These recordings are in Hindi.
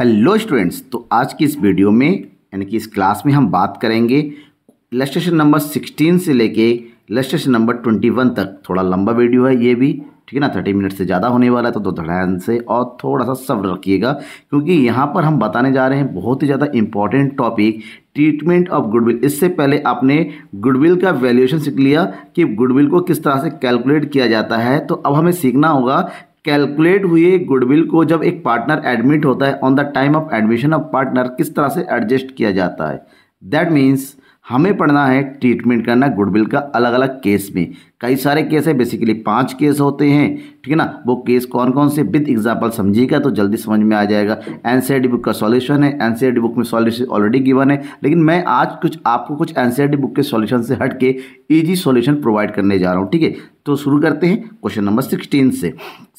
हेलो स्टूडेंट्स तो आज की इस वीडियो में यानी कि इस क्लास में हम बात करेंगे इलेस्ट्रेशन नंबर सिक्सटीन से लेके इलेस्ट्रेशन नंबर ट्वेंटी वन तक थोड़ा लंबा वीडियो है ये भी ठीक है ना थर्टी मिनट से ज़्यादा होने वाला है तो दो ध्यान से और थोड़ा सा सब्र रखिएगा क्योंकि यहाँ पर हम बताने जा रहे हैं बहुत ही ज़्यादा important topic treatment of goodwill इससे पहले आपने गुडविल का वैल्यूएशन सीख लिया कि गुडविल को किस तरह से कैलकुलेट किया जाता है तो अब हमें सीखना होगा कैलकुलेट हुए गुडविल को जब एक पार्टनर एडमिट होता है on the time of admission of partner किस तरह से एडजस्ट किया जाता है दैट मीन्स हमें पढ़ना है ट्रीटमेंट करना गुडविल का अलग अलग केस में कई सारे केस है बेसिकली पांच केस होते हैं ठीक है ना वो केस कौन कौन से विद एग्जांपल समझिएगा तो जल्दी समझ में आ जाएगा एनसीआरटी बुक का सॉल्यूशन है एनसीआरटी बुक में सॉल्यूशन ऑलरेडी गिवन है लेकिन मैं आज कुछ आपको कुछ एनसीआरटी बुक के सॉल्यूशन से हट के ईजी सॉल्यूशन प्रोवाइड करने जा रहा हूँ ठीक है तो शुरू करते हैं क्वेश्चन नंबर सिक्सटीन से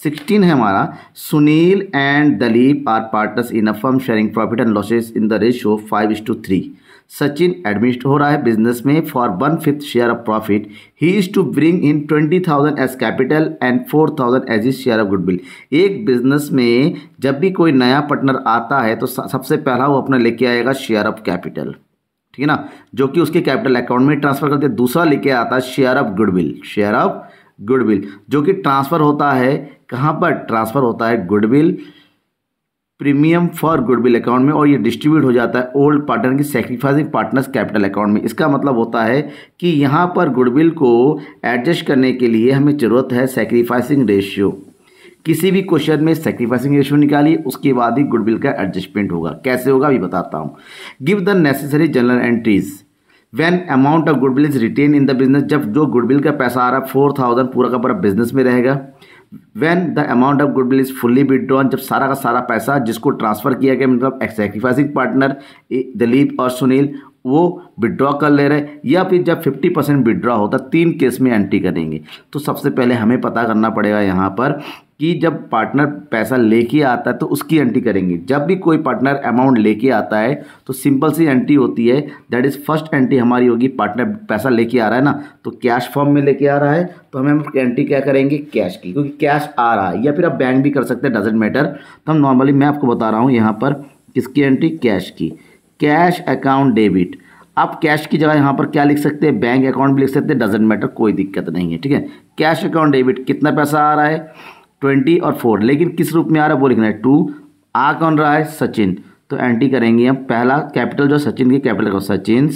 सिक्सटीन है हमारा Sunil and Dalip are partners in a firm sharing profit and losses in the ratio five two three Sachin admitted हो रहा है बिजनेस में for one fifth share of profit he is to bring in twenty thousand as capital and four thousand as is share of goodwill एक बिजनेस में जब भी कोई नया पार्टनर आता है तो सबसे पहला वो अपना लेके आएगा शेयर ऑफ कैपिटल ठीक है ना जो कि उसके कैपिटल अकाउंट में ट्रांसफर करते हैं दूसरा लेके आता है share of goodwill share of goodwill जो कि ट्रांसफ़र होता है कहाँ पर ट्रांसफ़र होता है goodwill premium for goodwill account में और ये डिस्ट्रीब्यूट हो जाता है ओल्ड पार्टनर की सेक्रीफाइसिंग पार्टनर्स कैपिटल अकाउंट में इसका मतलब होता है कि यहाँ पर गुडविल को एडजस्ट करने के लिए हमें ज़रूरत है सेक्रीफाइसिंग रेशियो किसी भी क्वेश्चन में सेक्रीफाइसिंग रेशियो निकालिए उसके बाद ही गुडविल का एडजस्टमेंट होगा कैसे होगा अभी बताता हूँ give the necessary journal entries when amount of goodwill is retained in the business जब जो गुडविल का पैसा आ रहा है फोर थाउजेंड पूरा का पूरा बिजनेस में रहेगा when the amount of goodwill is fully withdrawn जब सारा का सारा पैसा जिसको ट्रांसफर किया गया मतलब सेक्रीफाइसिंग पार्टनर दिलीप और सुनील वो विड्रॉ कर ले रहे या फिर जब 50 परसेंट विड्रॉ होता तीन केस में एंट्री करेंगे तो सबसे पहले हमें पता करना पड़ेगा यहाँ पर कि जब पार्टनर पैसा लेके आता है तो उसकी एंट्री करेंगे जब भी कोई पार्टनर अमाउंट लेके आता है तो सिंपल सी एंट्री होती है दैट इज़ फर्स्ट एंट्री हमारी होगी पार्टनर पैसा लेके आ रहा है ना तो कैश फॉर्म में लेके आ रहा है तो हमें एंट्री क्या करेंगे कैश की क्योंकि कैश आ रहा है या फिर आप बैंक भी कर सकते हैं डजेंट मैटर तो हम नॉर्मली मैं आपको बता रहा हूँ यहाँ पर किसकी एंट्री कैश की कैश अकाउंट डेबिट आप कैश की जगह यहाँ पर क्या लिख सकते हैं बैंक अकाउंट भी लिख सकते हैं डजेंट मैटर कोई दिक्कत नहीं है ठीक है कैश अकाउंट डेबिट कितना पैसा आ रहा है ट्वेंटी और फोर लेकिन किस रूप में आ रहा है वो लिखना है टू आ कौन रहा है सचिन तो एंट्री करेंगे हम पहला कैपिटल जो सचिन की capital account Sachin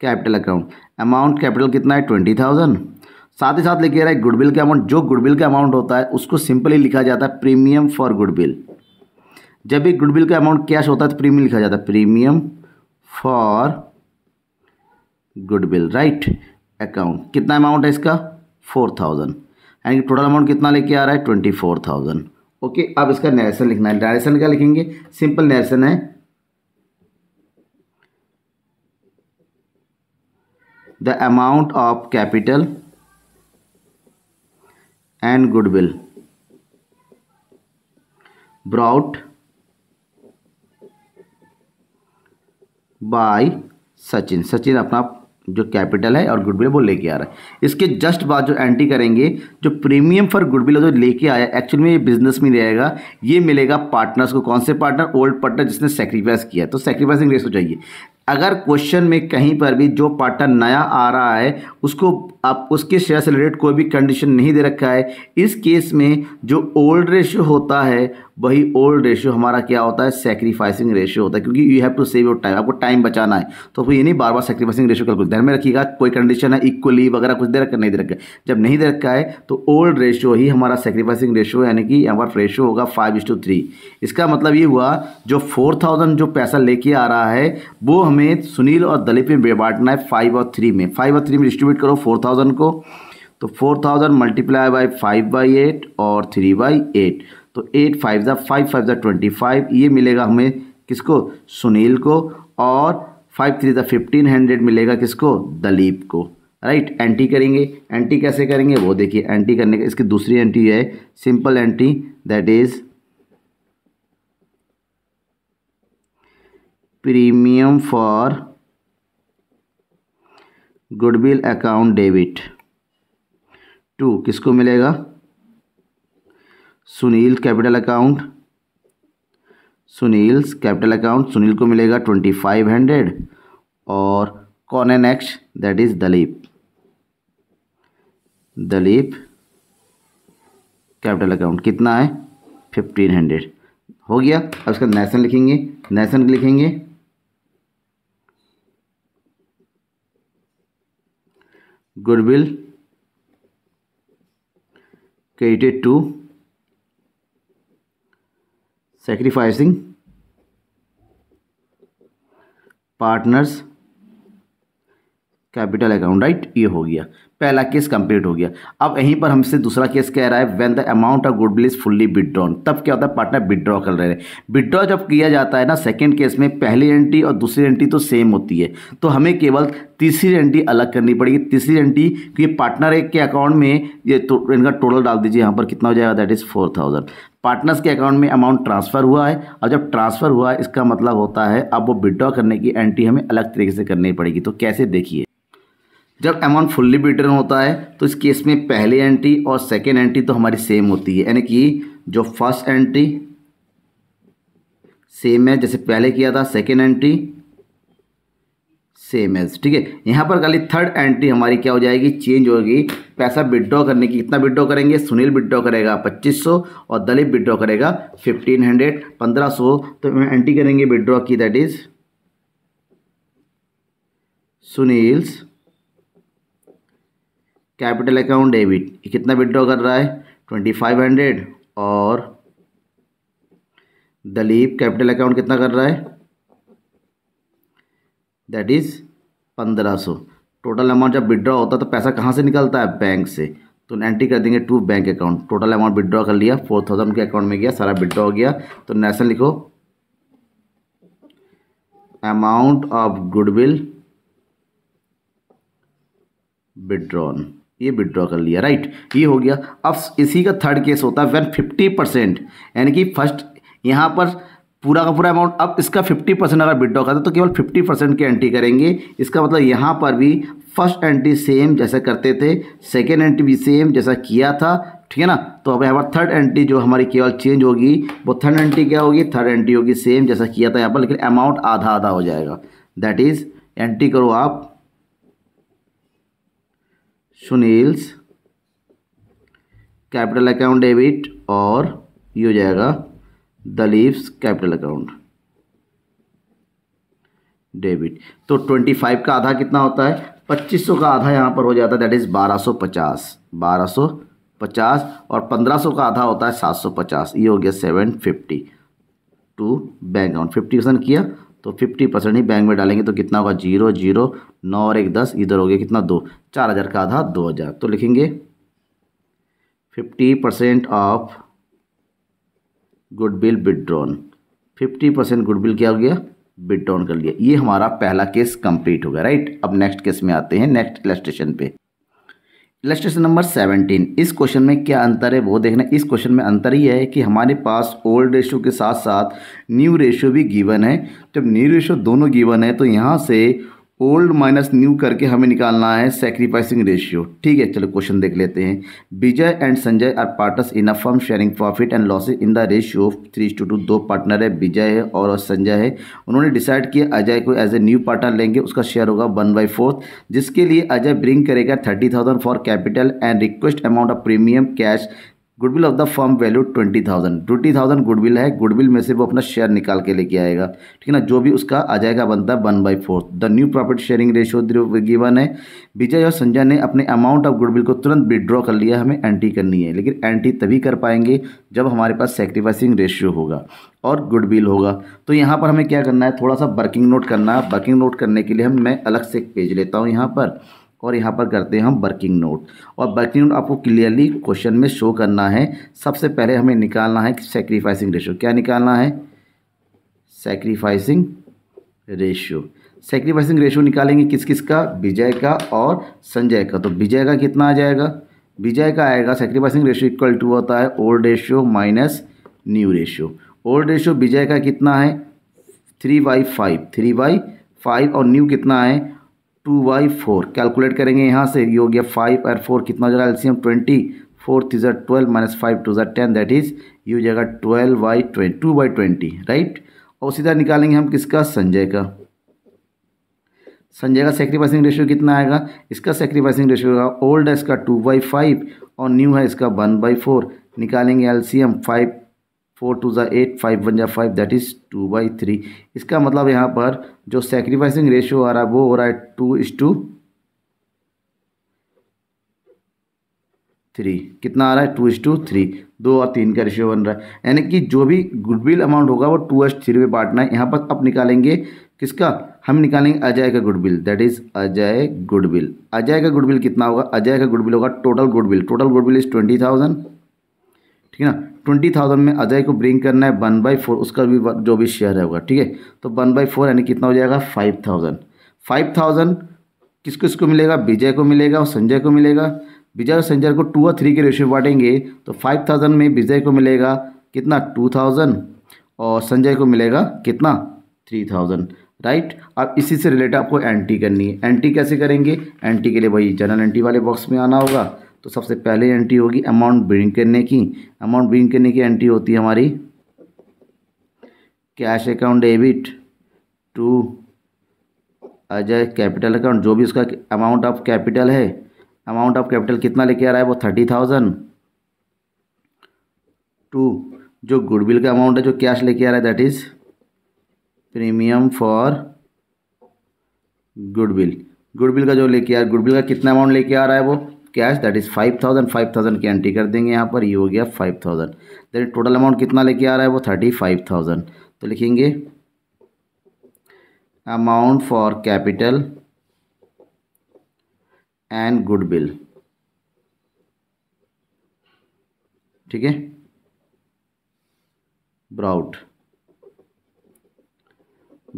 capital account amount capital कितना है ट्वेंटी थाउजेंड साथ ही साथ लिखे रहा है गुडविल का अमाउंट जो गुडविल का अमाउंट होता है उसको सिंपली लिखा जाता है प्रीमियम फॉर गुडविल जब भी गुडविल का अमाउंट कैश होता है तो प्रीमियम लिखा जाता है premium for goodwill right account कितना अमाउंट है इसका फोर थाउजेंड यानी कि टोटल अमाउंट कितना लेके आ रहा है ट्वेंटी फोर थाउजेंड ओके अब इसका नेरेशन लिखना है नरेशन क्या लिखेंगे सिंपल नेरेशन है the amount of capital and goodwill brought by Sachin Sachin अपना जो कैपिटल है और गुडविल वो लेके आ रहा है इसके जस्ट बाद जो एंट्री करेंगे जो प्रीमियम फॉर गुडविल जो लेके आया एक्चुअली में ये बिजनेस में रहेगा ये मिलेगा पार्टनर्स को कौन से पार्टनर ओल्ड पार्टनर जिसने सेक्रीफाइस किया तो सेक्रीफाइसिंग रेस हो जाइए अगर क्वेश्चन में कहीं पर भी जो पैटर्न नया आ रहा है उसको आप उसके शेयर से रिलेटेड कोई भी कंडीशन नहीं दे रखा है इस केस में जो ओल्ड रेशियो होता है वही ओल्ड रेशियो हमारा क्या होता है सेक्रीफाइसिंग रेशियो होता है क्योंकि you have to save your time आपको टाइम बचाना है तो फिर ये नहीं बार बार सेक्रीफाइसिंग रेशियो का कुछ ध्यान में रखिएगा कोई कंडीशन है इक्वली वगैरह कुछ दे रखा नहीं दे रखा जब नहीं दे रखा है तो ओल्ड रेशियो ही हमारा सेक्रीफाइसिंग रेशियो यानी कि हमारा रेशियो होगा फाइव इसका मतलब ये हुआ जो फोर जो पैसा लेके आ रहा है वो हमें में सुनील और दलीप में बांटना है फाइव और थ्री में फाइव और थ्री में डिस्ट्रीब्यूट करो फोर थाउजेंड को तो four thousand multiply by five by eight और थ्री बाई एट तो एट फाइव ज़ा फाइव फाइव ज़ा ट्वेंटी फाइव ये मिलेगा हमें किसको सुनील को और फाइव थ्री ज़ा फिफ्टीन हंड्रेड मिलेगा किसको दलीप को राइट एंटी करेंगे एंटी कैसे करेंगे वो देखिए एंटी करने का इसकी दूसरी एंटी है simple entry that is premium for goodwill account debit to किसको मिलेगा Sunil capital account Sunil capital account Sunil को मिलेगा ट्वेंटी फाइव हंड्रेड और कौन है next that is Dalip Dalip capital account कितना है फिफ्टीन हंड्रेड हो गया अब इसका नेशन लिखेंगे नेशन लिखेंगे goodwill created to sacrificing partners capital account right ये हो गया पहला केस कंप्लीट हो गया अब यहीं पर हमसे दूसरा केस कह रहा है when the amount of goodwill is fully withdrawn तब क्या होता है पार्टनर विदड्रॉ कर रहे हैं विदड्रॉ जब किया जाता है ना सेकंड केस में पहली एंट्री और दूसरी एंट्री तो सेम होती है तो हमें केवल तीसरी एंट्री अलग करनी पड़ेगी तीसरी एंट्री क्योंकि पार्टनर एक के अकाउंट में ये तो इनका टोटल डाल दीजिए यहाँ पर कितना हो जाएगा that is four thousand partners के अकाउंट में अमाउंट ट्रांसफ़र हुआ है और जब ट्रांसफ़र हुआ है इसका मतलब होता है अब वो विड्रॉ करने की एंट्री हमें अलग तरीके से करनी पड़ेगी तो कैसे देखिए जब अमाउंट फुल्ली रिटर्न होता है तो इस केस में पहली एंट्री और सेकेंड एंट्री तो हमारी सेम होती है यानी कि जो फर्स्ट एंट्री सेम है जैसे पहले किया था सेकेंड एंट्री सेम एज ठीक है यहाँ पर खाली थर्ड एंट्री हमारी क्या हो जाएगी चेंज होगी पैसा विड्रॉ करने की कितना विड्रॉ करेंगे सुनील विड्रॉ करेगा 2500 और दलित विड्रॉ करेगा 1500 1500 तो एंट्री करेंगे विड्रॉ की that is Sunil's capital account debit कितना विड्रॉ कर रहा है ट्वेंटी फाइव हंड्रेड और दलीप कैपिटल अकाउंट कितना कर रहा है दैट इज़ पंद्रह सौ टोटल अमाउंट जब विड्रॉ होता है तो पैसा कहाँ से निकलता है बैंक से तो एंट्री कर देंगे to bank account total amount withdraw कर लिया फोर थाउजेंड के अकाउंट में गया सारा विड्रॉ हो गया तो नेशन लिखो अमाउंट ऑफ गुडविल विड्रॉन ये विड्रॉ कर लिया राइट ये हो गया अब इसी का थर्ड केस होता है वेन फिफ्टी परसेंट यानी कि फर्स्ट यहाँ पर पूरा का पूरा अमाउंट अब इसका फिफ्टी परसेंट अगर विड्रॉ करते तो केवल फिफ्टी परसेंट की एंट्री करेंगे इसका मतलब यहाँ पर भी फर्स्ट एंट्री सेम जैसा करते थे सेकेंड एंट्री भी सेम जैसा किया था ठीक है ना तो अब यहाँ पर थर्ड एंट्री जो हमारी केवल चेंज होगी वो थर्ड एंट्री क्या होगी थर्ड एंट्री होगी सेम जैसा किया था यहाँ पर लेकिन अमाउंट आधा आधा हो जाएगा दैट इज़ एंट्री करो आप सुनील्स कैपिटल अकाउंट डेबिट और ये हो जाएगा दलीप्स कैपिटल अकाउंट डेबिट तो ट्वेंटी फाइव का आधा कितना होता है पच्चीस सौ का आधा यहाँ पर हो जाता है दैट इज़ बारह सौ पचास बारह सौ पचास और पंद्रह सौ का आधा होता है सात सौ पचास ये हो गया seven fifty to bank account fifty percent किया तो फिफ्टी परसेंट ही बैंक में डालेंगे तो कितना होगा जीरो जीरो नौ और एक दस इधर हो गया कितना दो चार हज़ार का आधा दो हज़ार तो लिखेंगे fifty percent of goodwill withdrawn fifty percent goodwill क्या हो गया बिड ड्रॉन कर लिया ये हमारा पहला केस कंप्लीट हो गया राइट अब नेक्स्ट केस में आते हैं नेक्स्ट इलेस्ट्रेशन पे इलस्ट्रेशन नंबर सेवनटीन इस क्वेश्चन में क्या अंतर है वो देखना इस क्वेश्चन में अंतर ये है कि हमारे पास ओल्ड रेशो के साथ साथ न्यू रेशो भी गिवन है जब न्यू रेशो दोनों गिवन है तो यहाँ से ओल्ड माइनस न्यू करके हमें निकालना है सेक्रीफाइसिंग रेशियो ठीक है चलो क्वेश्चन देख लेते हैं Vijay and Sanjay are partners in a firm sharing profit and losses in the ratio of three to two दो पार्टनर है विजय है और संजय है उन्होंने डिसाइड किया अजय को एज ए न्यू पार्टनर लेंगे उसका शेयर होगा वन बाई फोर्थ जिसके लिए अजय ब्रिंग करेगा thirty thousand for capital and request amount of premium cash goodwill of the firm value twenty thousand twenty thousand goodwill है गुडविल में से वो अपना शेयर निकाल के लेके आएगा ठीक है ना जो भी उसका आ जाएगा बनता है one by fourth the new profit sharing ratio given है विजय और संजय ने अपने अमाउंट ऑफ गुडविल को तुरंत विड्रॉ कर लिया हमें एंट्री करनी है लेकिन एंट्री तभी कर पाएंगे जब हमारे पास सेक्रीफाइसिंग रेशियो होगा और गुडविल होगा तो यहाँ पर हमें क्या करना है थोड़ा सा वर्किंग नोट करना है वर्किंग नोट करने के लिए हम मैं अलग से एक पेज लेता हूँ यहाँ पर और यहाँ पर करते हैं हम वर्किंग नोट और वर्किंग नोट आपको क्लियरली क्वेश्चन में शो करना है सबसे पहले हमें निकालना है कि सेक्रीफाइसिंग रेशो क्या निकालना है सेक्रीफाइसिंग रेशियो सेक्रीफाइसिंग रेशियो निकालेंगे किस किस का विजय का और संजय का तो विजय का कितना आ जाएगा विजय का आएगा सेक्रीफाइसिंग रेशियो इक्वल टू होता है old ratio minus new ratio old ratio Vijay का कितना है three by five three by five और न्यू कितना है टू बाई फोर कैलकुलेट करेंगे यहाँ से ये हो गया फाइव और फोर कितना हो जाएगा एल्सीएम ट्वेंटी फोर थ्री ज़र ट्वेल्व माइनस फाइव टू ज़र टेन दैट इज़ ये हो जाएगा twelve by twenty two by twenty right और सीधा निकालेंगे हम किसका संजय का संजय का सेक्रीफाइसिंग रेशियो कितना आएगा इसका सेक्रीफाइसिंग रेशियो होगा ओल्ड है इसका टू बाई फाइव और न्यू है इसका वन बाई फोर निकालेंगे एलसीएम फाइव फोर टू ज़ा एट फाइव वन ज़ा five that is two by three इसका मतलब यहाँ पर जो सेक्रीफाइसिंग रेशियो आ रहा है वो हो रहा है टू इज टू थ्री कितना आ रहा है टू इज टू थ्री दो और तीन का रेशियो बन रहा है यानी कि जो भी गुडविल अमाउंट होगा वो टू एस थ्री में बांटना है यहाँ पर अब निकालेंगे किसका हम निकालेंगे अजय का goodwill that is Ajay goodwill Ajay का गुडविल कितना होगा अजय का गुडविल होगा total goodwill total goodwill is twenty thousand ठीक है ना ट्वेंटी थाउजेंड में अजय को ब्रिंग करना है वन बाई फोर उसका भी जो भी शेयर है होगा ठीक है तो वन बाई फोर यानी कितना हो जाएगा फाइव थाउजेंड फाइव थाउजेंड किस किस को मिलेगा विजय को मिलेगा और संजय को मिलेगा विजय और संजय को टू और थ्री के रेशियो बांटेंगे तो फाइव थाउजेंड में विजय को मिलेगा कितना टू थाउजेंड और संजय को मिलेगा कितना थ्री थाउजेंड राइट अब इसी से रिलेटेड आपको एंट्री करनी है एंट्री कैसे करेंगे एंट्री के लिए वही जनरल एंट्री वाले बॉक्स में आना होगा तो सबसे पहले एंट्री होगी अमाउंट बिलिंग करने की अमाउंट बिलिंग करने की एंट्री होती है हमारी cash account debit to Ajay capital account जो भी उसका अमाउंट ऑफ कैपिटल है अमाउंट ऑफ कैपिटल कितना लेके आ रहा है वो थर्टी थाउजेंड टू जो गुडविल का अमाउंट है जो कैश लेके आ रहा है that is premium for goodwill goodwill का जो लेके आ रहा है गुडविल का कितना अमाउंट लेके आ रहा है वो cash that is five thousand five thousand की एंट्री कर देंगे यहाँ पर ये हो गया five thousand then total amount कितना लेके आ रहा है वो थर्टी फाइव थाउजेंड तो लिखेंगे amount for capital and goodwill ठीक है ब्राउट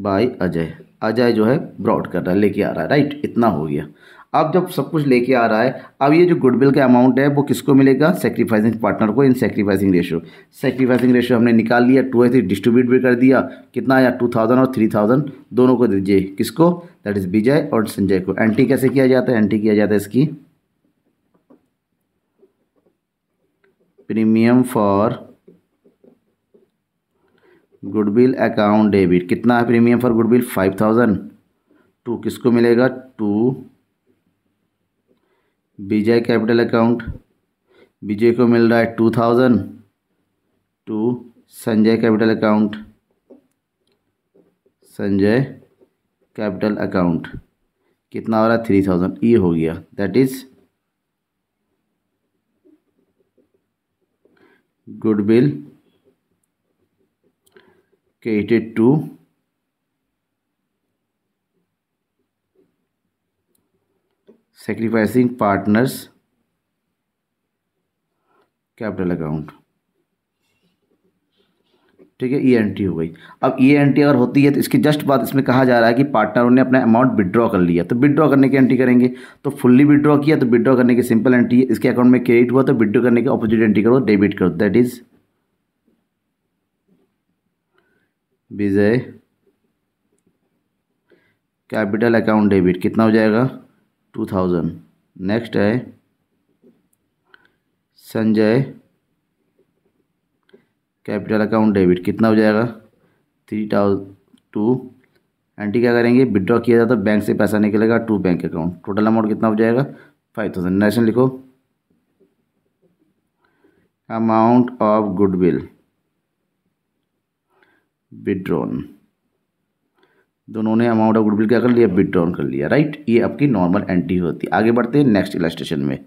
बाय अजय अजय जो है ब्रॉड कर रहा है लेके आ रहा है राइट इतना हो गया अब जब सब कुछ लेके आ रहा है अब ये जो गुडविल का अमाउंट है वो किसको मिलेगा सेक्रीफाइसिंग पार्टनर को in sacrificing ratio sacrificing ratio हमने निकाल लिया टू एस डिस्ट्रीब्यूट भी कर दिया कितना या टू थाउजेंड और थ्री थाउजेंड दोनों को दीजिए किसको दैट इज़ विजय और संजय को एंट्री कैसे किया जाता है एंट्री किया जाता है इसकी premium for goodwill account debit कितना है premium for goodwill five thousand to किसको मिलेगा to Vijay capital account Vijay को मिल रहा है two thousand to Sanjay capital account Sanjay capital account कितना हो रहा है थ्री थाउजेंड ये हो गया that is goodwill credited to sacrificing partners capital account ठीक है ई एन टी हो गई अब ई एन टी अगर होती है तो इसकी जस्ट बात इसमें कहा जा रहा है कि पार्टनरों ने अपना अमाउंट विड्रॉ कर लिया तो विड्रॉ करने की एंट्री करेंगे तो फुल्ली विड्रॉ किया तो विड्रॉ करने की सिंपल एंट्री है इसके अकाउंट में क्रेडिट हुआ तो विड्रॉ करने की ऑपोजिट एंट्री करो डेबिट करो that is Vijay capital account debit कितना हो जाएगा टू थाउजेंड नेक्स्ट है संजय कैपिटल अकाउंट डेबिट कितना हो जाएगा थ्री थाउजेंड टू एंटी क्या करेंगे विड्रॉ किया जाता है बैंक से पैसा निकलेगा to bank account total amount कितना हो जाएगा फाइव थाउजेंड नेशन लिखो अमाउंट ऑफ गुडविल विड्रॉन दोनों ने अमाउंट ऑफ गुडविल क्या कर लिया विड्रॉन कर लिया राइट ये आपकी नॉर्मल एंट्री होती है आगे बढ़ते हैं नेक्स्ट इलास्ट्रेशन में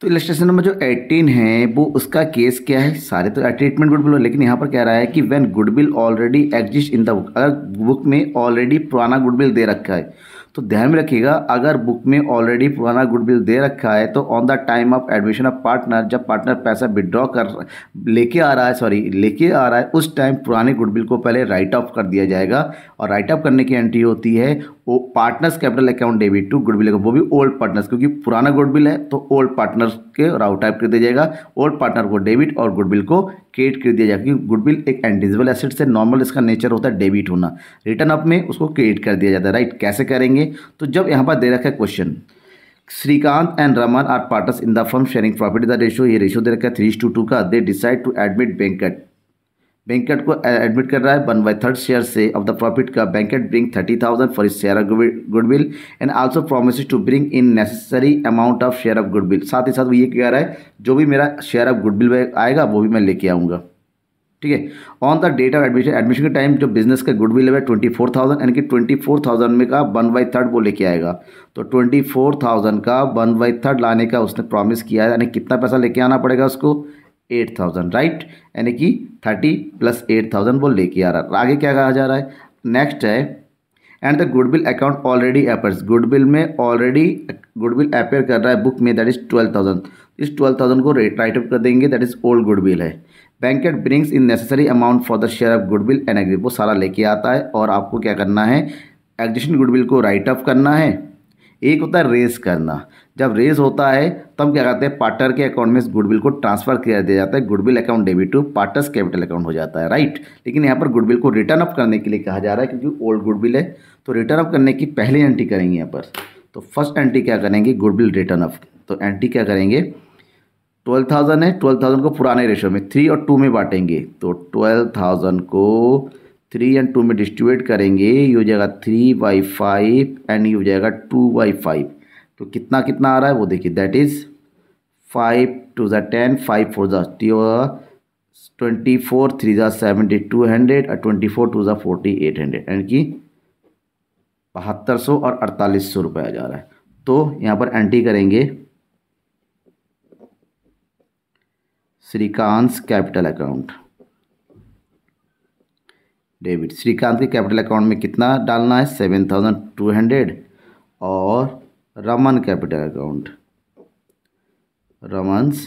तो इलेस्ट्रेशन नंबर जो एटीन है वो उसका केस क्या है सारे तो ट्रीटमेंट गुडविल है लेकिन यहाँ पर कह रहा है कि when goodwill already exist in the book अगर बुक में ऑलरेडी पुराना गुडविल दे रखा है तो ध्यान में रखिएगा अगर बुक में ऑलरेडी पुराना गुडविल दे रखा है तो on the time of admission of partner जब पार्टनर पैसा विड्रॉ कर लेके आ रहा है सॉरी लेके आ रहा है उस टाइम पुराने गुडविल को पहले राइट ऑफ कर दिया जाएगा और राइट ऑफ करने की एंट्री होती है वो partners capital account debit to goodwill वो भी ओल्ड पार्टनर्स क्योंकि पुराना गुडविल है तो ओल्ड पार्टनर्स के और टाइप कर दिया जाएगा ओल्ड पार्टनर को डेबिट और गुडविल को क्रेडिट कर दिया जाएगा क्योंकि गुडविल एक एंडिजिबल एसेट से नॉर्मल इसका नेचर होता है डेबिट होना रिटर्न अप में उसको क्रेडिट कर दिया जाता है राइट कैसे करेंगे तो जब यहाँ पर दे रखा है question Shrikant and Raman are partners in the firm sharing profit. The ratio ये रेशो दे रखा है थ्री टू टू का they decide to admit Venkat Venkat को एडमिट uh, कर रहा है वन बाई थर्ड शेयर से ऑफ द प्रॉफिट का Venkat bring thirty thousand for share of goodwill and also promise to bring in necessary amount of share of goodwill साथ ही साथ वो ये कह रहा है जो भी मेरा शेयर ऑफ गुडविल आएगा वो भी मैं लेके आऊँगा ठीक है on the date of admission admission के टाइम जो बिजनेस का गुडविल है ट्वेंटी फोर थाउजेंड यानी कि ट्वेंटी फोर थाउजेंड में का वन बाई थर्ड वो लेके आएगा तो ट्वेंटी फोर थाउजेंड का वन बाई थर्ड लाने का उसने प्रॉमिस किया है यानी कितना पैसा लेके आना पड़ेगा उसको एट थाउजेंड राइट यानी कि थर्टी प्लस एट थाउजेंड वो लेके आ रहा है आगे क्या कहा जा रहा है नेक्स्ट है and the goodwill account already appears goodwill में ऑलरेडी गुडविल अपेयर कर रहा है बुक में दैट इज ट्वेल्व थाउजेंड इस ट्वेल्व थाउजेंड को राइट अप कर देंगे दैट इज ओल्ड गुडविल है Venkat brings in necessary amount for the share of goodwill and agree वो सारा लेके आता है और आपको क्या करना है एग्जिशन गुडविल को राइट अप करना है एक होता है रेस करना जब रेज होता है तब क्या कहते हैं पार्टनर के अकाउंट में इस गुडविल को ट्रांसफर किया दिया जाता है goodwill account debit to partners capital account हो जाता है राइट लेकिन यहाँ पर गुडविल को रिटर्न अप करने के लिए कहा जा रहा है क्योंकि ओल्ड गुडविल है तो रिटर्न अप करने की पहली एंट्री करेंगे यहाँ पर तो फर्स्ट एंट्री क्या करेंगे गुडविल रिटर्न अप तो एंट्री क्या करेंगे ट्वेल्व थाउजेंड है ट्वेल्व थाउजेंड को पुराने रेशो में थ्री और टू में बांटेंगे तो ट्वेल्व थाउजेंड को थ्री एंड टू में डिस्ट्रीब्यूट करेंगे ये हो जाएगा थ्री बाई फाइव एंड ये हो जाएगा टू बाई फाइव तो कितना कितना आ रहा है वो देखिए दैट इज़ फाइव टू ज़ा टेन फाइव फोर ज़ा ट्वेंटी फोर थ्री ज़ा सेवेंटी टू हंड्रेड और ट्वेंटी फोर टू ज़ा फोर्टी एट हंड्रेड यानी कि बहत्तर सौ और अड़तालीस सौ रुपया जा रहा है तो यहाँ पर एंट्री करेंगे Shrikant capital account debit Shrikant के कैपिटल अकाउंट में कितना डालना है सेवन थाउजेंड टू हंड्रेड और Raman capital account Raman's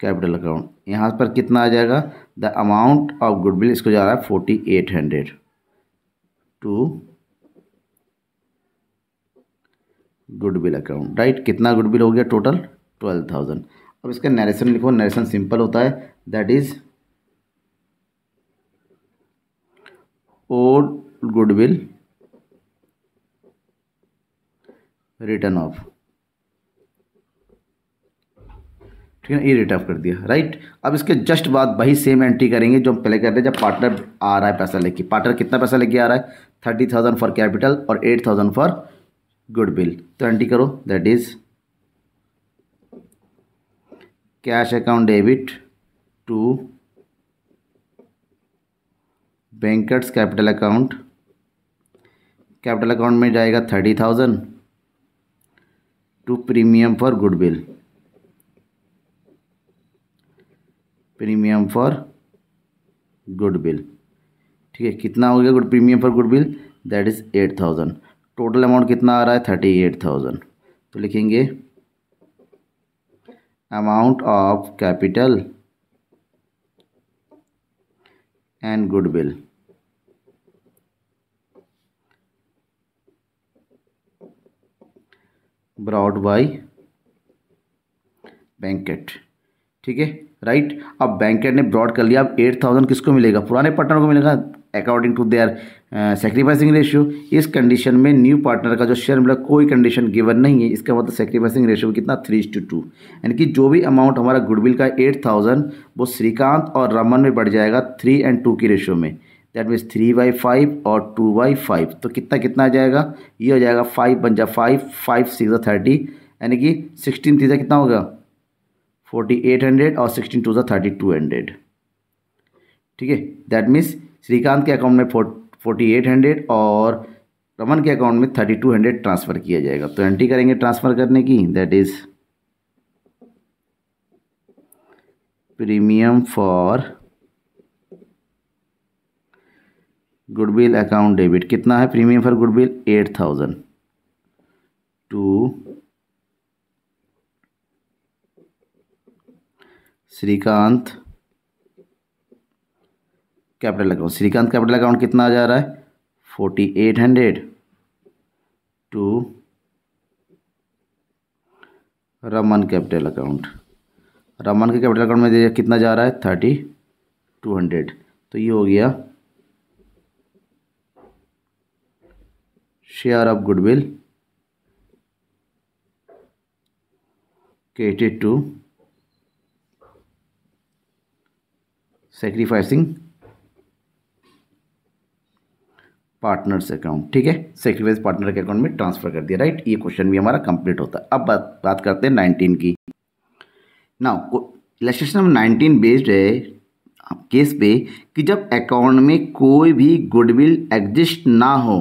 capital account यहाँ पर कितना आ जाएगा द अमाउंट ऑफ गुडविल इसको जा रहा है forty eight hundred to goodwill account right कितना गुडविल हो गया टोटल ट्वेल्व थाउजेंड अब इसका नरेशन लिखो नरेशन सिंपल होता है that is old goodwill written off ठीक है ना ये रिट ऑफ कर दिया राइट अब इसके जस्ट बाद वही सेम एंट्री करेंगे जो हम पहले कर रहे हैं जब पार्टनर आ रहा है पैसा लेके पार्टनर कितना पैसा लेके आ रहा है थर्टी थाउजेंड फॉर कैपिटल और eight thousand for goodwill तो एंट्री करो that is cash account debit to bankers capital account capital account में जाएगा thirty thousand to premium for goodwill premium for goodwill ठीक है कितना हो गया good premium for goodwill that is eight thousand total amount कितना आ रहा है थर्टी एट थाउजेंड तो लिखेंगे amount of capital and goodwill brought by banquet ठीक है राइट अब बैंकेट ने ब्रॉड कर लिया अब एट थाउजेंड किसको मिलेगा पुराने पार्टनर को मिलेगा according to their sacrificing ratio इस कंडीशन में न्यू पार्टनर का जो शेयर मिला कोई कंडीशन गिवन नहीं है इसका मतलब सेक्रीफाइसिंग रेशियो कितना थ्री टू टू यानी कि जो भी अमाउंट हमारा गुडविल का एट थाउजेंड वो श्रीकांत और रमन में बढ़ जाएगा थ्री एंड टू की रेशियो में that means three by five और टू बाई फाइव तो कितना कितना आ जाएगा ये हो जाएगा फाइव पंजा फाइव फाइव सिक्स थर्टी यानी कि सिक्सटीन थ्री कितना होगा फोर्टी एट हंड्रेड और sixteen two thirty two hundred ठीक है दैट मीन्स श्रीकांत के अकाउंट में फोर्टी एट हंड्रेड और रमन के अकाउंट में थर्टी टू हंड्रेड ट्रांसफ़र किया जाएगा तो एंट्री करेंगे ट्रांसफ़र करने की that is premium for goodwill account debit कितना है premium for goodwill eight thousand to Shrikant capital account Shrikant capital account कितना आ जा रहा है forty eight hundred to Raman capital account Raman के कैपिटल अकाउंट में कितना जा रहा है थर्टी टू हंड्रेड तो ये हो गया share of goodwill catered to sacrificing partners account ठीक है सेक्रीफाइस पार्टनर के अकाउंट में ट्रांसफर कर दिया राइट ये क्वेश्चन भी हमारा कंप्लीट होता है अब बात बात करते हैं नाइनटीन की now illustration number nineteen based है केस पे कि जब अकाउंट में कोई भी गुडविल एग्जिस्ट ना हो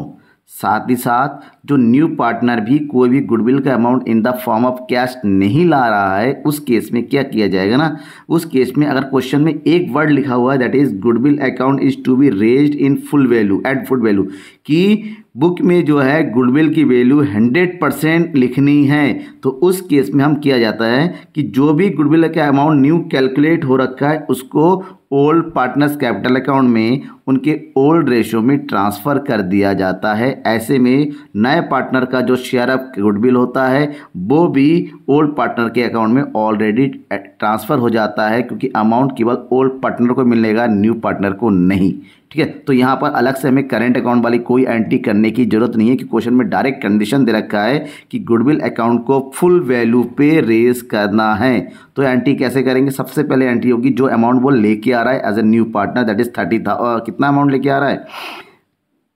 साथ ही साथ जो न्यू पार्टनर भी कोई भी गुडविल का amount in the form of cash नहीं ला रहा है उस केस में क्या किया जाएगा ना उस केस में अगर क्वेश्चन में एक वर्ड लिखा हुआ है that is goodwill account is to be raised in full value at full value कि बुक में जो है गुडविल की वैल्यू हंड्रेड परसेंट लिखनी है तो उस केस में हम किया जाता है कि जो भी गुडविल का अमाउंट न्यू कैलकुलेट हो रखा है उसको ओल्ड पार्टनर्स कैपिटल अकाउंट में उनके ओल्ड रेशो में ट्रांसफ़र कर दिया जाता है ऐसे में नए पार्टनर का जो शेयर ऑफ गुडविल होता है वो भी ओल्ड पार्टनर के अकाउंट में ऑलरेडी ट्रांसफ़र हो जाता है क्योंकि अमाउंट केवल ओल्ड पार्टनर को मिलेगा न्यू पार्टनर को नहीं ठीक है तो यहाँ पर अलग से हमें करेंट अकाउंट वाली कोई एंट्री करने की ज़रूरत नहीं है कि क्वेश्चन में डायरेक्ट कंडीशन दे रखा है कि गुडविल अकाउंट को फुल वैल्यू पे रेज करना है तो एंट्री कैसे करेंगे सबसे पहले एंट्री होगी जो अमाउंट वो लेके आ रहा है as a new partner that is thirty कितना अमाउंट लेके आ रहा है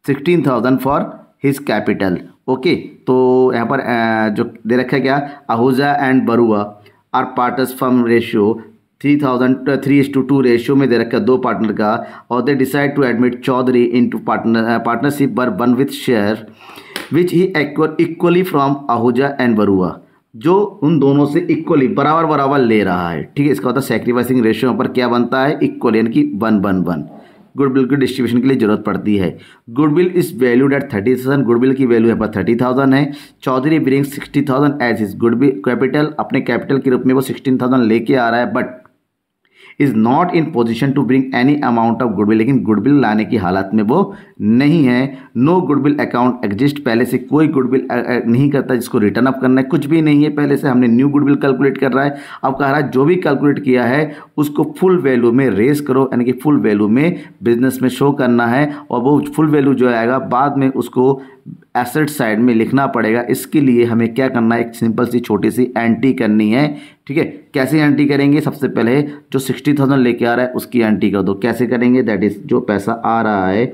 sixteen thousand for his capital okay तो यहाँ पर uh, जो दे रखा क्या Ahuja and Barua are partners from ratio three thousand three is to two ratio में दे रखा दो पार्टनर का और they decide to admit Chaudhary into partner partnership बर one with share which he equally from Ahuja and Barua जो उन दोनों से इक्वली बराबर बराबर ले रहा है ठीक है इसका होता है सेक्रीफाइसिंग रेशियो पर क्या बनता है इक्वल यानी कि वन वन वन गुडविल की डिस्ट्रीब्यूशन के लिए जरूरत पड़ती है goodwill is valued at thirty thousand goodwill की वैल्यू यहाँ पर थर्टी थाउजेंड है Chaudhary bring sixty thousand as is goodwill capital अपने कैपिटल के रूप में वो सिक्सटीन थाउजेंड लेके आ रहा है but is not in position to bring any amount of goodwill लेकिन गुडविल लाने की हालत में वो नहीं है नो गुडविल अकाउंट एग्जिस्ट पहले से कोई गुडविल नहीं करता जिसको रिटर्न अप करना है कुछ भी नहीं है पहले से हमने न्यू गुडविल कैलकुलेट कर रहा है अब कह रहा है जो भी कैलकुलेट किया है उसको फुल वैल्यू में रेस करो यानी कि फुल वैल्यू में बिजनेस में शो करना है और वो फुल वैल्यू जो आएगा बाद में उसको एसेट साइड में लिखना पड़ेगा इसके लिए हमें क्या करना है एक सिंपल सी छोटी सी एंट्री करनी है ठीक है कैसे एंट्री करेंगे सबसे पहले जो सिक्सटी थाउजेंड लेके आ रहा है उसकी एंट्री कर दो कैसे करेंगे दैट इज़ जो पैसा आ रहा है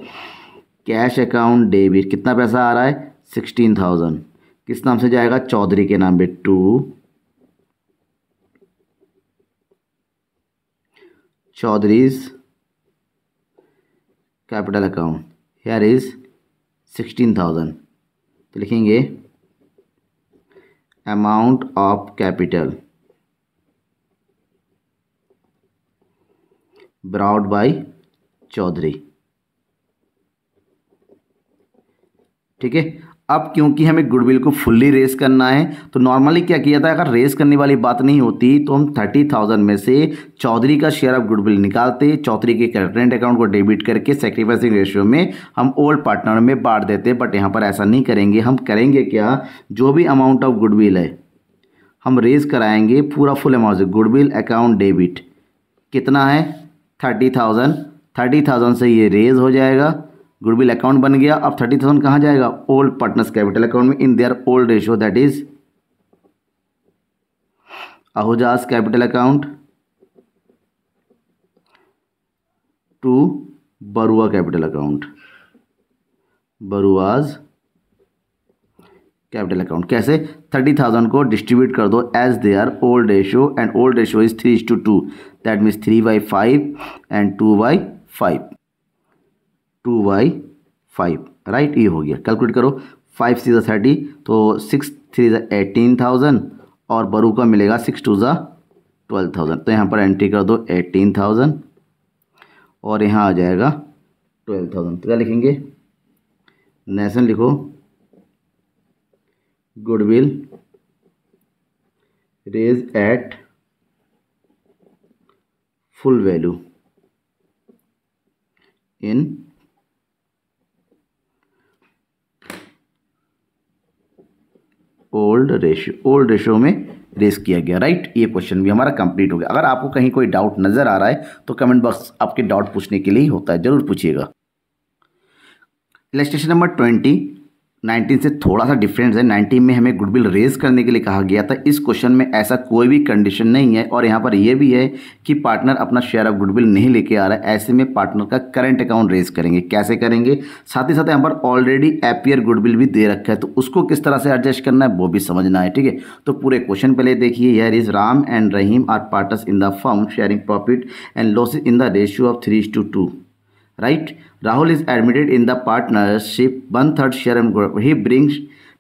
कैश अकाउंट डेबिट कितना पैसा आ रहा है सिक्सटीन थाउजेंड किस नाम से जाएगा चौधरी के नाम पे to Chaudhary's capital account here is sixteen thousand तो लिखेंगे amount of capital brought by Chaudhary ठीक है अब क्योंकि हमें गुडविल को फुल्ली रेस करना है तो नॉर्मली क्या किया था अगर रेस करने वाली बात नहीं होती तो हम थर्टी थाउजेंड में से चौधरी का शेयर ऑफ गुडविल निकालते चौधरी के करेंट अकाउंट को डेबिट करके सेक्रीफाइसिंग रेशियो में हम ओल्ड पार्टनर में बांट देते बट यहाँ पर ऐसा नहीं करेंगे हम करेंगे क्या जो भी अमाउंट ऑफ गुडविल है हम रेज कराएंगे पूरा फुल अमाउंट से गुडविल अकाउंट डेबिट कितना है थर्टी थाउजेंड थर्टी थाउजेंड से ये रेज हो जाएगा गुडविल अकाउंट बन गया अब थर्टी थाउजेंड कहाँ जाएगा ओल्ड पार्टनर्स कैपिटल अकाउंट में in their old ratio that is Ahuja's capital account to Barua capital account Barua's capital account कैसे थर्टी थाउजेंड को डिस्ट्रीब्यूट कर दो as they are old ratio and old ratio is three is to two that means three by five and two by five two by five right ये हो गया कैलकुलेट करो फाइव सी ज़ा थर्टी तो सिक्स थ्री ज़ा एटीन थाउजेंड और बरू का मिलेगा सिक्स टू ज़ा ट्वेल्व थाउजेंड तो यहाँ पर एंट्री कर दो एटीन थाउजेंड और यहाँ आ जाएगा ट्वेल्व थाउजेंड तो क्या लिखेंगे नेशन लिखो goodwill raise at full value in old ratio old ratio में रेस किया गया राइट ये क्वेश्चन भी हमारा कंप्लीट हो गया अगर आपको कहीं कोई डाउट नज़र आ रहा है तो कमेंट बॉक्स आपके डाउट पूछने के लिए ही होता है ज़रूर पूछिएगा इलेक्ट्रेशन नंबर ट्वेंटी 19 से थोड़ा सा डिफरेंस है 19 में हमें गुडविल रेज करने के लिए कहा गया था इस क्वेश्चन में ऐसा कोई भी कंडीशन नहीं है और यहाँ पर यह भी है कि पार्टनर अपना शेयर ऑफ गुडविल नहीं लेके आ रहा है ऐसे में पार्टनर का करंट अकाउंट रेज करेंगे कैसे करेंगे साथ ही साथ यहाँ पर ऑलरेडी एपियर गुडविल भी दे रखा है तो उसको किस तरह से एडजस्ट करना है वो भी समझना है ठीक है तो पूरे क्वेश्चन पहले देखिए यर is Ram and Rahim are partners in the form sharing profit and losses in the ratio of three to two right? Rahul is admitted in the partnership, one third share and group. He brings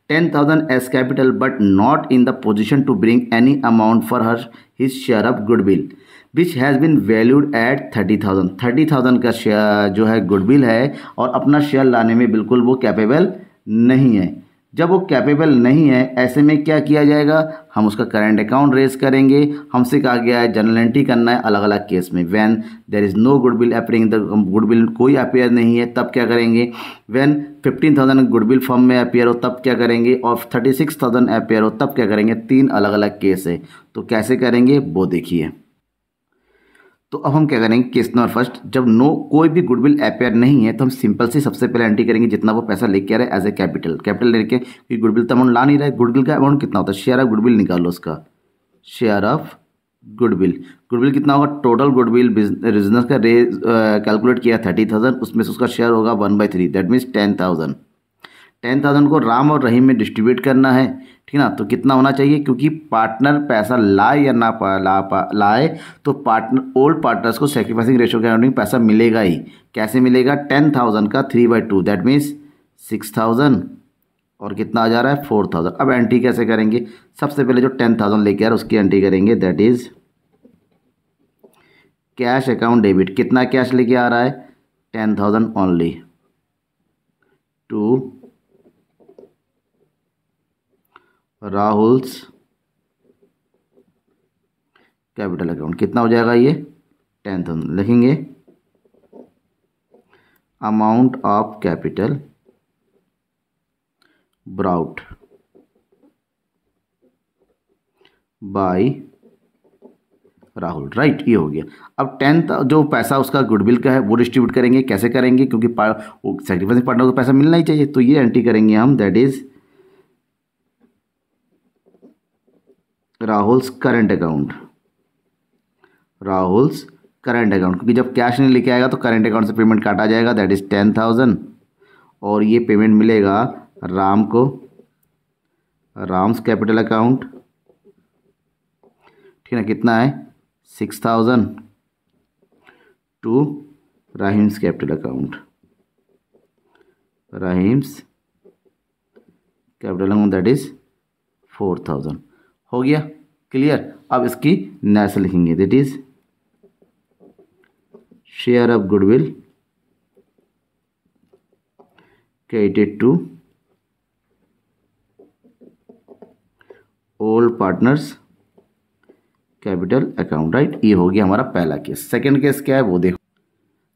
10,000 as capital but not in the position to bring any amount for her his share of goodwill which has been valued at 30,000. 30,000 का शेयर जो है गुडविल है और अपना शेयर लाने में बिल्कुल वो कैपेबल नहीं है जब वो कैपेबल नहीं है ऐसे में क्या किया जाएगा हम उसका करेंट अकाउंट रेज करेंगे हमसे कहा गया है जनरल एंट्री करना है अलग अलग केस में when there is no goodwill appearing the goodwill कोई अपेयर नहीं है तब क्या करेंगे when fifteen thousand goodwill form में अपेयर हो तब क्या करेंगे और थर्टी सिक्स थाउजेंड अपेयर हो तब क्या करेंगे तीन अलग अलग केस है तो कैसे करेंगे वो देखिए तो अब हम क्या करेंगे केस नंबर फर्स्ट जब नो कोई भी गुडविल अपेयर नहीं है तो हम सिंपल से सबसे पहले एंट्री करेंगे जितना वो पैसा लेके आ रहा है एज ए कैपिटल कैपिटल लेके क्योंकि गुडविल तो अमाउंट ला नहीं रहा है गुडविल का अमाउंट कितना होता है शेयर ऑफ गुडविल निकालो उसका शेयर ऑफ गुडविल गुडविल कितना होगा टोटल गुडविल बिजनेस का रेज कैलकुलेट uh, किया थर्टी थाउजेंड उसमें से उसका शेयर होगा one by three that means ten thousand ten thousand को राम और रहीम में डिस्ट्रीब्यूट करना है ठीक है ना तो कितना होना चाहिए क्योंकि पार्टनर पैसा लाए या ना पा, ला पा, लाए तो पार्टनर ओल्ड पार्टनर्स को सेक्रीफाइसिंग रेशियो के अकॉर्डिंग पैसा मिलेगा ही कैसे मिलेगा टेन थाउजेंड का three by two that means six thousand और कितना आ जा रहा है फोर थाउजेंड अब एंट्री कैसे करेंगे सबसे पहले जो टेन थाउजेंड लेके आ है उसकी एंट्री करेंगे that is cash account debit कितना कैश लेके आ रहा है ten thousand only to Rahul's capital account कितना हो जाएगा ये टेन थाउजेंड लिखेंगे amount of capital brought by Rahul right ये हो गया अब टेंथ जो पैसा उसका गुडविल का है वो डिस्ट्रीब्यूट करेंगे कैसे करेंगे क्योंकि सेक्रीफाइसिंग पार्टनर को पैसा मिलना ही चाहिए तो ये एंट्री करेंगे हम that is Rahul's current account Rahul's current account क्योंकि जब कैश नहीं लेके आएगा तो करंट अकाउंट से पेमेंट काटा जाएगा दैट इज़ टेन थाउजेंड और ये पेमेंट मिलेगा राम को राम्स कैपिटल अकाउंट ठीक है कितना है six thousand to Rahim's capital account Rahim's capital account that is four thousand हो गया क्लियर अब इसकी नेस लिखेंगे that is share of goodwill credited to old partners capital account right ये हो गया हमारा पहला केस सेकंड केस क्या है वो देखो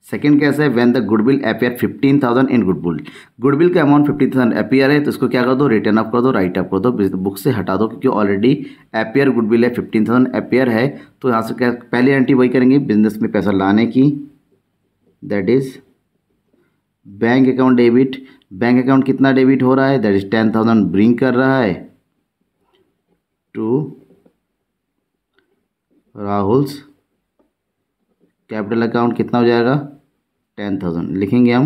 सेकेंड कैसे है when the goodwill appear fifteen thousand in goodwill goodwill का अमाउंट फिफ्टीन थाउजेंड अपेयर है तो इसको क्या कर दो रिटर्न अप कर दो राइट अप कर दो बुक से हटा दो क्योंकि ऑलरेडी अपेयर गुडविल है फिफ्टीन थाउजेंड अपेयर है तो यहाँ से क्या पहली एंट्री वही करेंगे बिजनेस में पैसा लाने की that is bank account debit bank account कितना डेबिट हो रहा है that is ten thousand bring कर रहा है टू राहुल्स कैपिटल अकाउंट कितना हो जाएगा टेन थाउजेंड लिखेंगे हम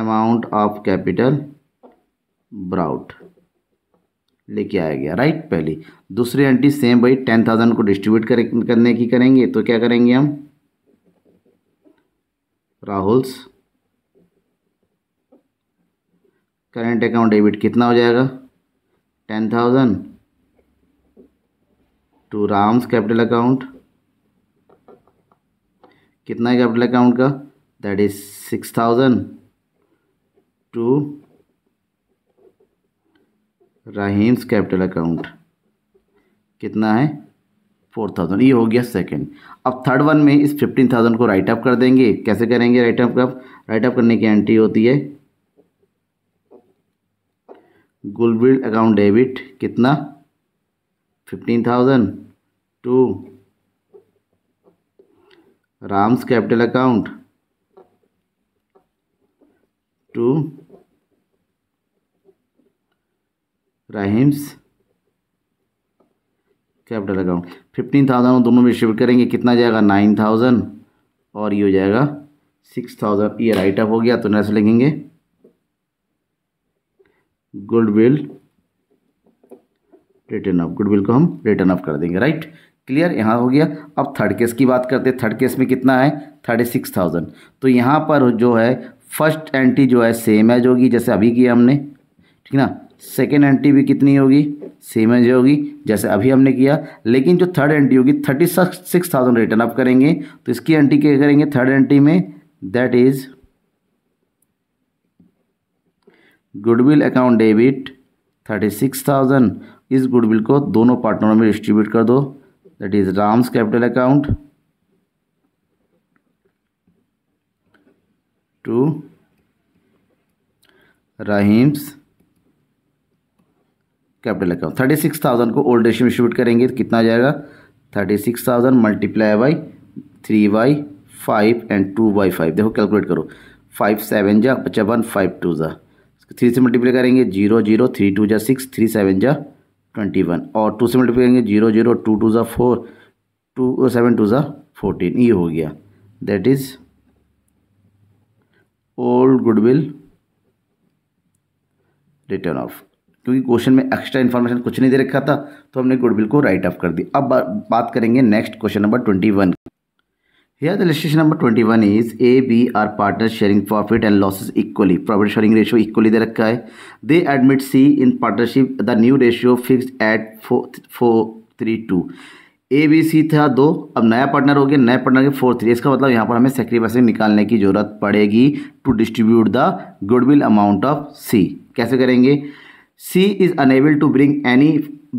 अमाउंट ऑफ कैपिटल ब्राउट लेके आया गया राइट पहली दूसरी एंट्री सेम भाई टेन थाउजेंड को डिस्ट्रीब्यूट कर, करने की करेंगे तो क्या करेंगे हम राहुल्स करेंट अकाउंट डेबिट कितना हो जाएगा ten thousand to Ram's capital account कितना है कैपिटल अकाउंट का that is six thousand to Rahim's capital account कितना है फोर थाउजेंड ये हो गया सेकंड अब थर्ड वन में इस फिफ्टीन थाउजेंड को राइट अप कर देंगे कैसे करेंगे राइट अप कब राइट अप करने की एंट्री होती है गुलबिल अकाउंट डेबिट कितना fifteen thousand to Ram's capital account to Rahim's capital account fifteen thousand दोनों में शिफ्ट करेंगे कितना जाएगा नाइन थाउजेंड और ये हो जाएगा सिक्स थाउजेंड ये राइट अप हो गया तो नैसे लिखेंगे गुडविल रिटर्न ऑफ गुडविल को हम रिटर्न ऑफ कर देंगे राइट क्लियर यहाँ हो गया अब थर्ड केस की बात करते हैं थर्ड केस में कितना है थर्टी सिक्स थाउजेंड तो यहाँ पर जो है फर्स्ट एंट्री जो है सेम एज होगी जैसे अभी किया हमने ठीक ना सेकेंड एंट्री भी कितनी होगी सेम एज होगी जैसे अभी हमने किया लेकिन जो थर्ड एंट्री होगी thirty six thousand written off करेंगे तो इसकी एंट्री क्या करेंगे थर्ड एंट्री में that is goodwill account debit thirty six thousand इस गुडविल को दोनों पार्टनरों में डिस्ट्रीब्यूट कर दो that is Ram's capital account to Rahim's capital account thirty six thousand को ओल्ड रेशियो में करेंगे तो कितना आ जाएगा thirty six thousand multiply by three by five and two by five देखो कैलकुलेट करो फाइव सेवन जा पचपन फाइव टू जा थ्री से मल्टीप्लाई करेंगे जीरो जीरो थ्री टू जा सिक्स थ्री सेवन जा ट्वेंटी वन और टू से मल्टीप्लाई करेंगे जीरो जीरो टू टू ज़ा फोर टू सेवन टू ज़ा फोर्टीन ये हो गया that is old goodwill written off क्योंकि क्वेश्चन में एक्स्ट्रा इन्फॉर्मेशन कुछ नहीं दे रखा था तो हमने गुडविल को राइट ऑफ कर दिया अब बात करेंगे next question number twenty one Here the illustration number 21 is A, B are partners sharing profit and losses equally. Profit sharing ratio equally दे रखा है. They admit C in partnership the new ratio fixed at 432. A B C था दो अब नया पार्टनर हो गया नए पार्टनर के फोर थ्री इसका मतलब यहाँ पर हमें सेक्रीफाइस निकालने की जरूरत पड़ेगी to distribute the goodwill amount of C कैसे करेंगे C is unable to bring any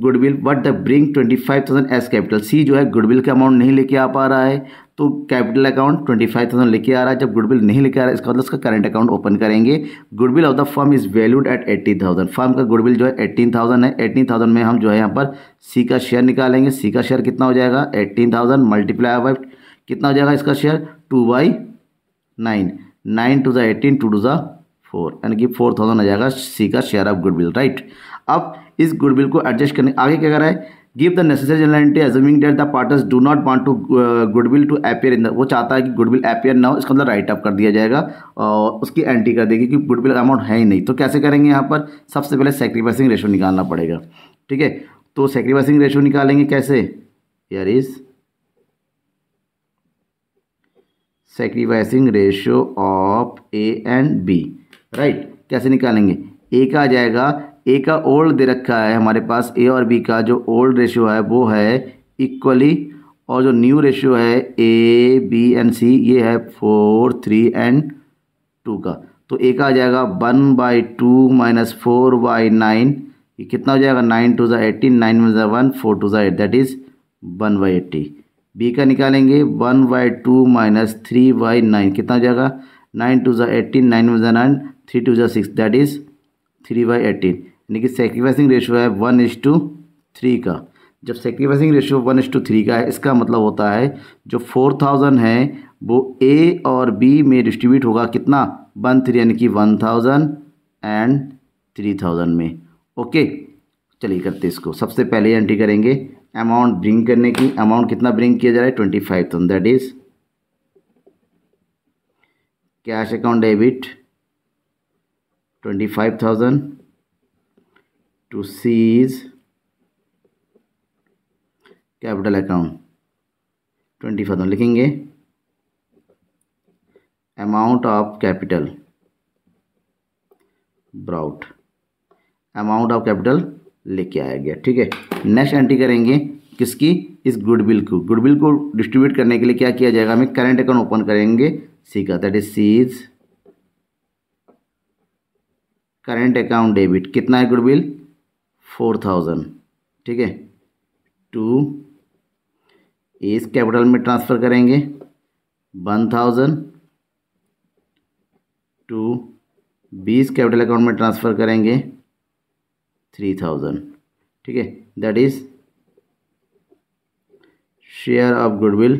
goodwill but the bring twenty five thousand as capital C जो है गुडविल का अमाउंट नहीं लेके आ पा रहा है तो capital account twenty five thousand लेके आ रहा है जब गुडविल नहीं लेके आ रहा है इसका मतलब उसका करंट अकाउंट ओपन करेंगे goodwill of the firm is valued at eighty thousand firm का गुडविल जो है एट्टीन थाउजेंड है एट्टीन थाउजेंड में हम जो है यहाँ पर सी का शेयर निकालेंगे सी का शेयर कितना हो जाएगा एट्टीन थाउजेंड मल्टीप्लाई बाई कितना हो जाएगा इसका share two by nine nine two ज़ा एटीन टू टू ज़ा फोर यानी कि फोर थाउजेंड आ जाएगा सी का शेयर ऑफ गुडविल राइट अब इस गुडविल को एडजस्ट करने आगे क्या कर रहा है give the necessary journal entry assuming that the partners do not want to goodwill to appear in वो चाहता है कि गुडविल अपेयर ना हो इसका मतलब राइट अप कर दिया जाएगा और उसकी एंट्री कर देगी क्योंकि गुडविल अमाउंट है ही नहीं तो कैसे करेंगे यहाँ पर सबसे पहले सेक्रीफाइसिंग रेशो निकालना पड़ेगा ठीक है तो सेक्रीफाइसिंग रेशो निकालेंगे कैसे यार is sacrificing ratio of A and B right कैसे निकालेंगे ए का आ जाएगा ए का ओल्ड दे रखा है हमारे पास ए और बी का जो ओल्ड रेशियो है वो है इक्वली और जो न्यू रेशियो है ए बी एंड सी ये है फोर थ्री एंड टू का तो ए का आ जाएगा one by two minus four by nine ये कितना हो जाएगा नाइन टू ज़ा एटीन नाइन वन ज़ा वन फोर टू ज़ा eight that is one by eighteen B का निकालेंगे one by two minus three by nine कितना हो जाएगा नाइन टू ज़ा एट्टीन नाइन वन ज़ा नाइन थ्री टू ज़ा six that is three by eighteen यानी कि सेक्रीफाइसिंग रेशियो है वन इज टू थ्री का जब sacrificing ratio one is to three का है इसका मतलब होता है जो फोर थाउजेंड है वो ए और बी में डिस्ट्रीब्यूट होगा कितना वन थ्री यानी कि one thousand and three thousand में ओके चलिए करते इसको सबसे पहले एंट्री करेंगे अमाउंट ब्रिंग करने की अमाउंट कितना ब्रिंग किया जा रहा है twenty five thousand that is cash account debit twenty five thousand to seize capital account twenty five लिखेंगे amount of capital brought amount of capital लेके आया गया ठीक है नेक्स्ट एंट्री करेंगे किसकी इस गुडविल को गुडविल को डिस्ट्रीब्यूट करने के लिए क्या किया जाएगा हमें करेंट अकाउंट ओपन करेंगे सी का that is C's current account debit कितना है गुडविल फोर थाउजेंड ठीक है टू इस कैपिटल में ट्रांसफ़र करेंगे one thousand to B's capital account में ट्रांसफ़र करेंगे थ्री थाउजेंड ठीक है that is share of goodwill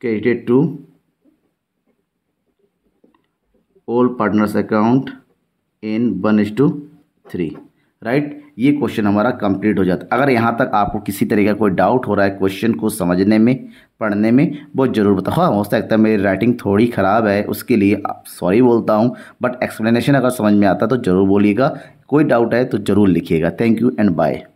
credited to old partners account in one is to three right ये क्वेश्चन हमारा कंप्लीट हो जाता है अगर यहाँ तक आपको किसी तरह का कोई डाउट हो रहा है क्वेश्चन को समझने में पढ़ने में बहुत ज़रूर बताओ हाँ हो सकता है मेरी राइटिंग थोड़ी ख़राब है उसके लिए आप सॉरी बोलता हूँ बट एक्सप्लेनेशन अगर समझ में आता तो ज़रूर बोलिएगा कोई डाउट है तो ज़रूर लिखिएगा थैंक यू एंड बाय